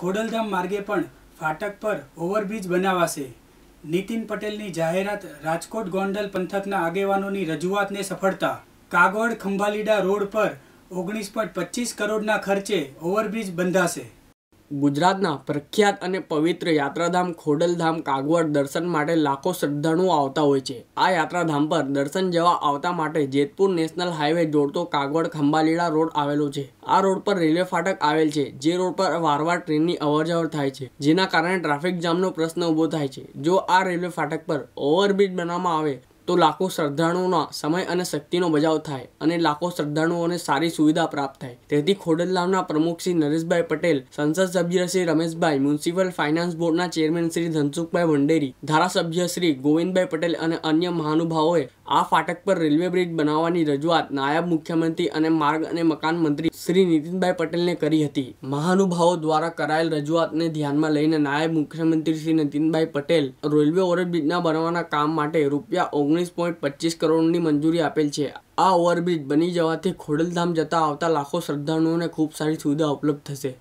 ખોડલધામ માર્ગે પણ ફાટક પર ઓવરબ્રિજ બનાવાશે નીતિન પટેલની જાહેરાત રાજકોટ ગોંડલ પંથકના આગેવાનોની રજૂઆતને સફળતા કાગોડ ખંભાલીડા રોડ પર ઓગણીસ પોઈન્ટ પચીસ કરોડના ખર્ચે ઓવરબ્રિજ બંધાશે ગુજરાતના પ્રખ્યાત અને પવિત્ર યાત્રાધામ ખોડલધામ કાગવડ દર્શન માટે લાખો શ્રદ્ધાળુઓ આવતા હોય છે આ યાત્રાધામ પર દર્શન જવા આવતા માટે જેતપુર નેશનલ હાઈવે જોડતો કાગવડ ખંભાલીડા રોડ આવેલો છે આ રોડ પર રેલવે ફાટક આવેલ છે જે રોડ પર વારવાર ટ્રેનની અવરજવર થાય છે જેના કારણે ટ્રાફિક જામનો પ્રશ્ન ઊભો થાય છે જો આ રેલવે ફાટક પર ઓવરબ્રિજ બનાવવામાં આવે તો લાખો શ્રદ્ધાળુઓના સમય અને શક્તિનો બચાવ થાય અને લાખો શ્રદ્ધાળુઓને સારી સુવિધા પ્રાપ્ત થાય તેથી ખોડલધામના પ્રમુખ શ્રી નરેશભાઈ પટેલ સંસદ સભ્ય શ્રી રમેશભાઈ મ્યુનિસિપલ ફાઇનાન્સ બોર્ડના ચેરમેન શ્રી ધનસુખભાઈ ભંડેરી ધારાસભ્ય શ્રી ગોવિંદભાઈ પટેલ અને અન્ય મહાનુભાવોએ આ ફાટક પર રેલવે બ્રિજ બનાવવાની રજૂઆત નાયબ મુખ્યમંત્રી અને માર્ગ અને મકાન મંત્રી શ્રી નીતિનભાઈ પટેલને કરી હતી મહાનુભાવો દ્વારા કરાયેલ રજૂઆતને ધ્યાનમાં લઈને નાયબ મુખ્યમંત્રી શ્રી નીતિનભાઈ પટેલ રેલવે ઓવરબ્રિજના બનાવવાના કામ માટે રૂપિયા ઓગણીસ પોઈન્ટ પચીસ કરોડની મંજૂરી આપેલ છે આ ઓવરબ્રિજ બની જવાથી ખોડલધામ જતા આવતા લાખો શ્રદ્ધાળુઓને ખૂબ સારી સુવિધા ઉપલબ્ધ થશે